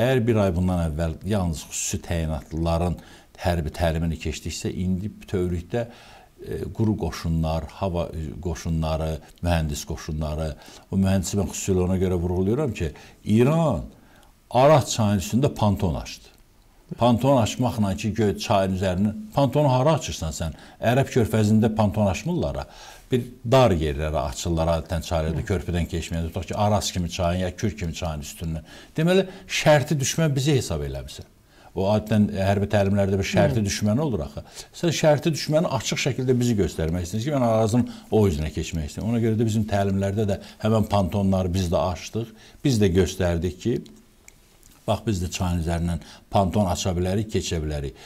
Əgər bir ay bundan əvvəl yalnız xüsusi təyinatlıların hərbi təlimini keçdiksə, indi bütövlükdə e, quru qoşunlar, hava qoşunları, mühəndis qoşunları. O mühəndisi mən xüsusilə ona görə vurğuluyorum ki, İran Arad çayının üstündə panton açdı. Panton açmaqla ki, göy çayın üzərini, pantonu hara açırsan sən? Ərəb körfəzində panton açmırlar ha. Bir dar yerlərə açırlar adətən çaylarda körpüdən keçməyə. Tutaq ki, Aras kimi çayın ya Kür kimi çayın üstündən. Deməli, şərti düşmən bizi hesab eləmişsən. O adətən hərbi təlimlərdə bir şərti Hı. düşməni olur axı. Sən şərti düşməni açıq şəkildə bizi göstərmək istəyirsiniz ki, mən Arazın o üzünə keçmək istəyirəm. Ona görə də bizim təlimlərdə də həmin pantonları biz də açdıq. Biz də göstərdik ki, Bax biz də çayın üzərindən panton aça bilərik, keçə bilərik.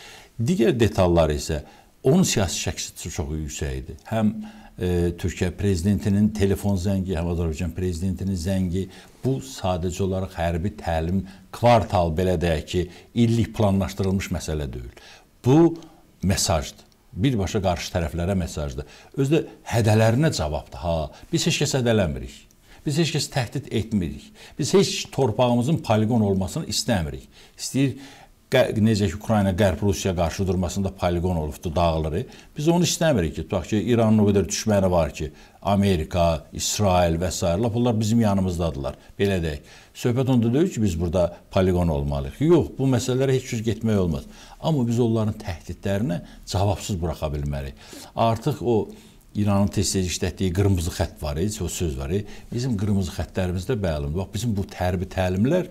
Digər detallar isə onun siyasi şəxsi çox yüksək idi. Həm e, Türkiyə prezidentinin telefon zəngi, həm Azərbaycan prezidentinin zəngi bu sadəcə olaraq hərbi təlim kvartal belə deyək ki, illik planlaşdırılmış məsələ deyil. Bu mesajdır birbaşa qarşı tərəflərə mesajdır. Özü də hədələrinə cavabdır. Ha, biz heç kəs hədələmirik. Biz heç kəs təhdid etmirik. Biz heç torpağımızın poliqon olmasını istəmirik. İstəyir necə ki Ukrayna Qərb Rusiya qarşı durmasında poliqon olubdu, dağılır. Biz onu istəmirik ki, tutaq ki, İranın o qədər düşməni var ki, Amerika, İsrail və s. bunlar bizim yanımızdadılar. Belə deyək. Söhbət onda deyil ki, biz burada poliqon olmalıyıq. Yox, bu məsələlərə heç cür getmək olmaz. Amma biz onların təhdidlərinə cavabsız buraxa bilmərik. Artıq o İranın tez-tez işlətdiyi qırmızı xətt var, o söz var. Bizim qırmızı xəttlərimiz də bəllidir. Bax bizim bu tərbi təlimlər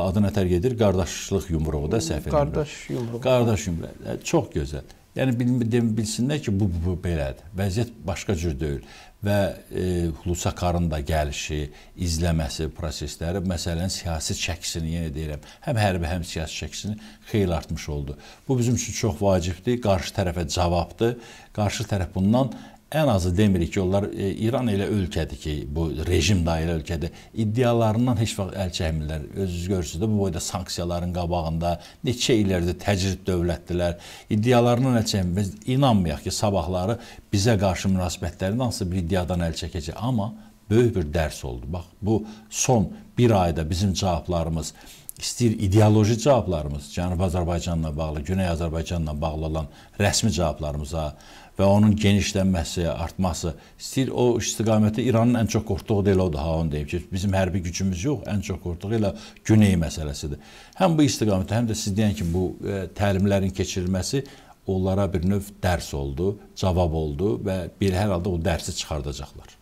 adı nətər gedir? Qardaşlıq yumruğu da səhv edirəm. Qardaş yumruğu. Qardaş yumruğu. Çox gözəl. Yəni bilsinlər ki, bu, bu belədir. Vəziyyət başqa cür deyil və e, Hulusi Akarın da gəlişi, izləməsi prosesləri məsələnin siyasi çəkisini, yenə deyirəm, həm hərbi, həm siyasi çəkisini xeyli artmış oldu. Bu bizim üçün çox vacibdir, qarşı tərəfə cavabdır. Qarşı tərəf bundan ən azı demirik ki, onlar e, İran elə ölkədir ki, bu rejim də elə ölkədir. İddialarından heç vaxt əl çəkmirlər. Özünüz görürsüz də bu boyda sanksiyaların qabağında neçə illərdir təcrid dövlətdilər. İddialarından əl çəkmir. Biz inanmayaq ki, sabahları bizə qarşı münasibətlərin hansısa bir iddiadan əl çəkəcək. Amma böyük bir dərs oldu. Bax, bu son bir ayda bizim cavablarımız istəyir ideoloji cavablarımız, Cənubi Azərbaycanla bağlı, Güney Azərbaycanla bağlı olan rəsmi cavablarımıza və onun genişlənməsi, artması, istəyir o istiqamətdə İranın ən çox qorxduğu da elə odur, ha onu deyib ki, bizim hərbi gücümüz yox, ən çox qorxduğu elə Güney məsələsidir. Həm bu istiqamətdə, həm də siz deyən ki, bu ə, e, təlimlərin keçirilməsi onlara bir növ dərs oldu, cavab oldu və bir hər halda o dərsi çıxardacaqlar.